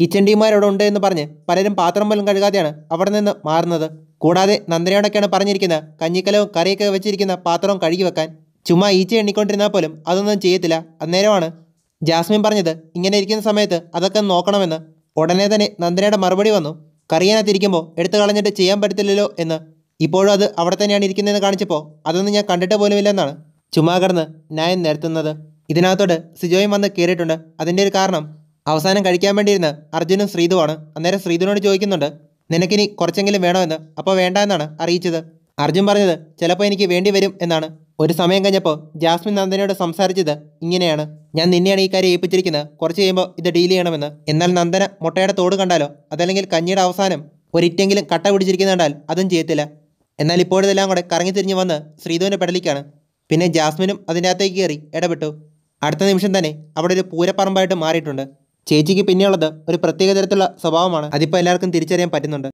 kitchen അവിടെ ഉണ്ട് എന്ന് പറഞ്ഞ് പലരും പാത്രം പോലും കഴുകാതെയാണ് അവിടെ നിന്ന് മാറുന്നത് കൂടാതെ നന്ദനയോടൊക്കെയാണ് പറഞ്ഞിരിക്കുന്നത് കഞ്ഞിക്കലവും കറിയൊക്കെ വെച്ചിരിക്കുന്ന പാത്രവും കഴുകി വെക്കാൻ ചുമ്മാ ഈച്ച എണ്ണിക്കൊണ്ടിരുന്നാൽ പോലും അതൊന്നും ചെയ്യത്തില്ല അന്നേരമാണ് ജാസ്മിൻ പറഞ്ഞത് ഇങ്ങനെ ഇരിക്കുന്ന സമയത്ത് അതൊക്കെ നോക്കണമെന്ന് ഉടനെ തന്നെ നന്ദനയുടെ മറുപടി വന്നു കറിയാനത്തിരിക്കുമ്പോൾ എടുത്തു കളഞ്ഞിട്ട് ചെയ്യാൻ പറ്റത്തില്ലല്ലോ എന്ന് ഇപ്പോഴും അത് അവിടെ തന്നെയാണ് ഇരിക്കുന്നതെന്ന് കാണിച്ചപ്പോൾ അതൊന്നും ഞാൻ കണ്ടിട്ട് പോലുമില്ലെന്നാണ് ചുമ്മാ കടന്ന് ന്യായം നിരത്തുന്നത് ഇതിനകത്തോട് സിജോയും വന്ന് കയറിയിട്ടുണ്ട് അതിൻ്റെ ഒരു കാരണം അവസാനം കഴിക്കാൻ വേണ്ടിയിരുന്ന അർജുനും ശ്രീതുവാണ് അന്നേരം ശ്രീതുവിനോട് ചോദിക്കുന്നുണ്ട് നിനക്കിനി കുറച്ചെങ്കിലും വേണമെന്ന് അപ്പോൾ വേണ്ട എന്നാണ് അറിയിച്ചത് അർജുൻ പറഞ്ഞത് ചിലപ്പോൾ എനിക്ക് വേണ്ടി വരും എന്നാണ് ഒരു സമയം കഴിഞ്ഞപ്പോൾ ജാസ്മിൻ നന്ദനയോട് സംസാരിച്ചത് ഇങ്ങനെയാണ് ഞാൻ നിന്നെയാണ് ഈ കാര്യം ഏൽപ്പിച്ചിരിക്കുന്നത് കുറച്ച് കഴിയുമ്പോൾ ഇത് ഡീൽ ചെയ്യണമെന്ന് എന്നാൽ നന്ദന മുട്ടയുടെ തോട് കണ്ടാലോ അതല്ലെങ്കിൽ കഞ്ഞിയുടെ അവസാനം ഒരിറ്റെങ്കിലും കട്ട പിടിച്ചിരിക്കുന്നുണ്ടാൽ അതും ചെയ്യത്തില്ല എന്നാൽ ഇപ്പോഴിതെല്ലാം കൂടെ കറങ്ങി തിരിഞ്ഞ് വന്ന് ശ്രീധുവിൻ്റെ പെടലിക്കാണ് പിന്നെ ജാസ്മിനും അതിൻ്റെ അകത്തേക്ക് കയറി ഇടപെട്ടു അടുത്ത നിമിഷം തന്നെ അവിടെ ഒരു പൂരപ്പറമ്പായിട്ട് മാറിയിട്ടുണ്ട് ചേച്ചിക്ക് പിന്നെയുള്ളത് ഒരു പ്രത്യേക തരത്തിലുള്ള സ്വഭാവമാണ് അതിപ്പോൾ എല്ലാവർക്കും തിരിച്ചറിയാൻ പറ്റുന്നുണ്ട്